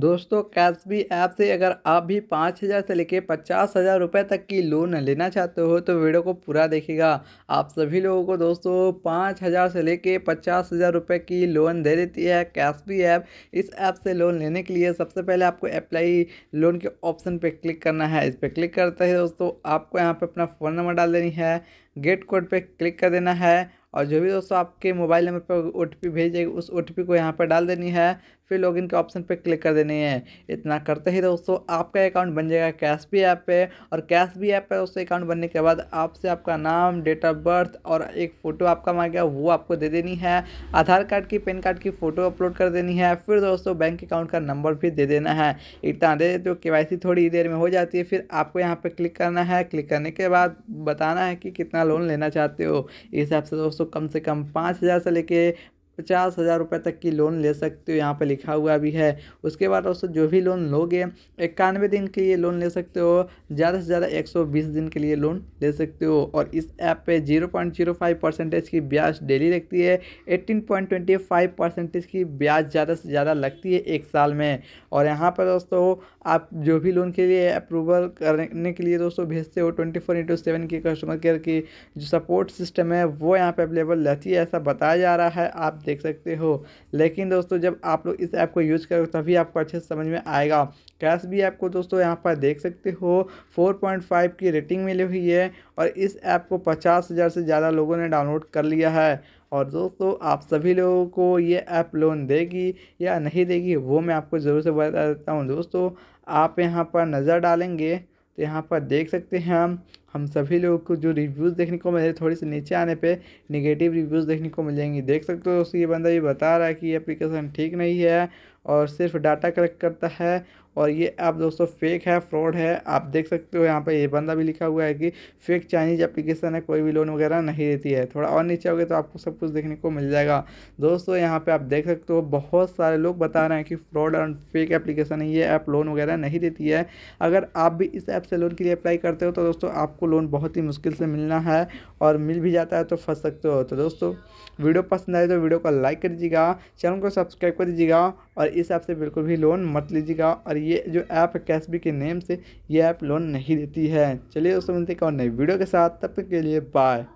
दोस्तों कैशबी ऐप से अगर आप भी पाँच हज़ार से लेके पचास हज़ार रुपये तक की लोन लेना चाहते हो तो वीडियो को पूरा देखिएगा आप सभी लोगों को दोस्तों पाँच हज़ार से लेकर पचास हज़ार रुपये की लोन दे देती है कैशबी ऐप इस ऐप से लोन लेने के लिए सबसे पहले आपको अप्लाई लोन के ऑप्शन पर क्लिक करना है इस पर क्लिक करते हैं दोस्तों आपको यहाँ पर अपना फ़ोन नंबर डाल देनी है गेट कोड पर क्लिक कर देना है और जो भी दोस्तों आपके मोबाइल नंबर पर ओ टी भेज उस ओ को यहाँ पर डाल देनी है फिर लॉगिन के ऑप्शन पर क्लिक कर देनी है इतना करते ही दोस्तों आपका अकाउंट बन जाएगा कैश भी ऐप पे और कैश भी ऐप पे दोस्तों अकाउंट बनने के बाद आपसे आपका नाम डेट ऑफ बर्थ और एक फ़ोटो आपका मांग गया वो आपको दे देनी है आधार कार्ड की पेन कार्ड की फ़ोटो अपलोड कर देनी है फिर दोस्तों बैंक अकाउंट का नंबर भी दे देना है इतना दे देते हो के थोड़ी देर में हो जाती है फिर आपको यहाँ पर क्लिक करना है क्लिक करने के बाद बताना है कि कितना लोन लेना चाहते हो इस हिसाब से दोस्तों तो कम से कम पाँच हज़ार से लेके पचास हज़ार रुपये तक की लोन ले सकते हो यहाँ पे लिखा हुआ भी है उसके बाद दोस्तों जो भी लोन लोगे इक्यानवे दिन के लिए लोन ले सकते हो ज़्यादा से ज़्यादा एक सौ बीस दिन के लिए लोन ले सकते हो और इस ऐप पे zero point zero five percentage की ब्याज डेली लगती है eighteen point twenty five percentage की ब्याज ज़्यादा से ज़्यादा लगती है एक साल में और यहाँ पर दोस्तों आप जो भी लोन के लिए अप्रूवल करने के लिए दोस्तों भेजते हो ट्वेंटी फोर इंटू सेवन की कस्टमर केयर की जो सपोर्ट सिस्टम है वो यहाँ पर अवेलेबल रहती है ऐसा बताया जा रहा है आप देख सकते हो लेकिन दोस्तों जब आप लोग इस ऐप को यूज़ करोगे तभी आपको अच्छे से समझ में आएगा कैश भी आपको दोस्तों यहाँ पर देख सकते हो 4.5 की रेटिंग मिली हुई है और इस ऐप को पचास हज़ार से ज़्यादा लोगों ने डाउनलोड कर लिया है और दोस्तों आप सभी लोगों को ये ऐप लोन देगी या नहीं देगी वो मैं आपको ज़रूर से बता देता हूँ दोस्तों आप यहाँ पर नज़र डालेंगे तो यहाँ पर देख सकते हैं हम हम सभी लोगों को जो रिव्यूज़ देखने को मिले थोड़ी सी नीचे आने पे निगेटिव रिव्यूज़ देखने को मिलेंगी देख सकते हो दोस्तों ये बंदा ये बता रहा है कि ये एप्लीकेशन ठीक नहीं है और सिर्फ डाटा कलेक्ट करता है और ये ऐप दोस्तों फेक है फ्रॉड है आप देख सकते हो यहाँ पर ये बंदा भी लिखा हुआ है कि फेक चाइनीज एप्लीकेशन है कोई भी लोन वगैरह नहीं देती है थोड़ा और नीचे हो तो आपको सब कुछ देखने को मिल जाएगा दोस्तों यहाँ पर आप देख सकते हो बहुत सारे लोग बता रहे हैं कि फ्रॉड और फेक एप्लीकेशन है ये ऐप लोन वगैरह नहीं देती है अगर आप भी इस ऐप से लोन के लिए अप्लाई करते हो तो दोस्तों आपको लोन बहुत ही मुश्किल से मिलना है और मिल भी जाता है तो फंस सकते हो तो दोस्तों वीडियो पसंद आए तो वीडियो को लाइक कर दीजिएगा चैनल को सब्सक्राइब कर दीजिएगा और इस ऐप से बिल्कुल भी लोन मत लीजिएगा और ये जो ऐप है कैश के नेम से ये ऐप लोन नहीं देती है चलिए दोस्तों मिलते हैं और नई वीडियो के साथ तब तक के लिए बाय